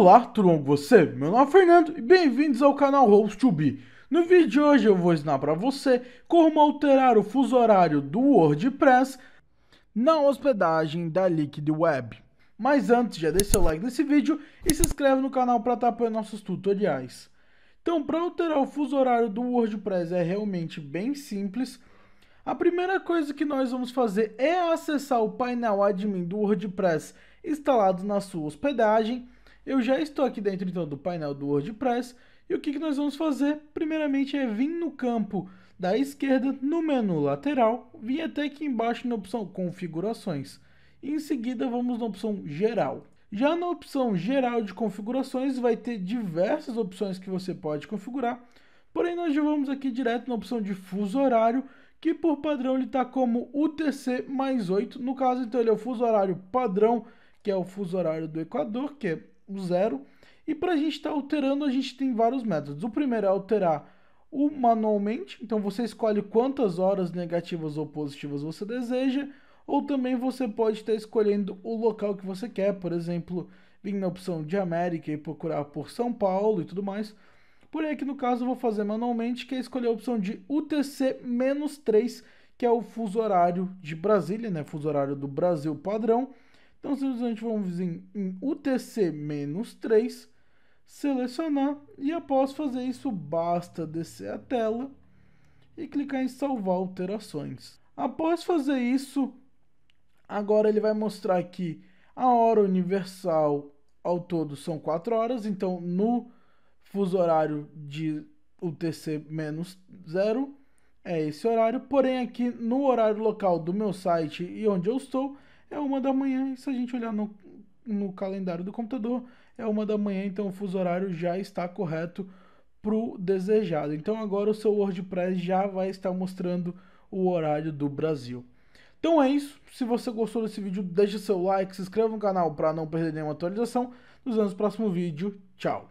Olá, tudo bom com você? Meu nome é Fernando e bem-vindos ao canal Host to Be. No vídeo de hoje eu vou ensinar para você como alterar o fuso horário do WordPress na hospedagem da Liquid Web. Mas antes, já deixa seu like nesse vídeo e se inscreve no canal para estar apoiando nossos tutoriais. Então, para alterar o fuso horário do WordPress é realmente bem simples. A primeira coisa que nós vamos fazer é acessar o painel admin do WordPress instalado na sua hospedagem eu já estou aqui dentro então do painel do WordPress e o que, que nós vamos fazer? Primeiramente é vir no campo da esquerda, no menu lateral, vir até aqui embaixo na opção configurações. Em seguida vamos na opção geral. Já na opção geral de configurações vai ter diversas opções que você pode configurar, porém nós já vamos aqui direto na opção de fuso horário, que por padrão ele está como UTC mais 8, no caso então ele é o fuso horário padrão, que é o fuso horário do Equador, que é zero. E para a gente estar tá alterando, a gente tem vários métodos. O primeiro é alterar o manualmente, então você escolhe quantas horas negativas ou positivas você deseja, ou também você pode estar tá escolhendo o local que você quer, por exemplo, vir na opção de América e procurar por São Paulo e tudo mais. Porém, aqui no caso eu vou fazer manualmente, que é escolher a opção de UTC-3, que é o fuso horário de Brasília, né? Fuso horário do Brasil padrão. Então, simplesmente vamos em, em UTC-3, selecionar e após fazer isso, basta descer a tela e clicar em salvar alterações. Após fazer isso, agora ele vai mostrar que a hora universal ao todo são 4 horas, então no fuso horário de UTC-0 é esse horário, porém aqui no horário local do meu site e onde eu estou, é uma da manhã. E se a gente olhar no, no calendário do computador, é uma da manhã, então o fuso horário já está correto para o desejado. Então agora o seu WordPress já vai estar mostrando o horário do Brasil. Então é isso. Se você gostou desse vídeo, deixe seu like, se inscreva no canal para não perder nenhuma atualização. Nos vemos no próximo vídeo. Tchau!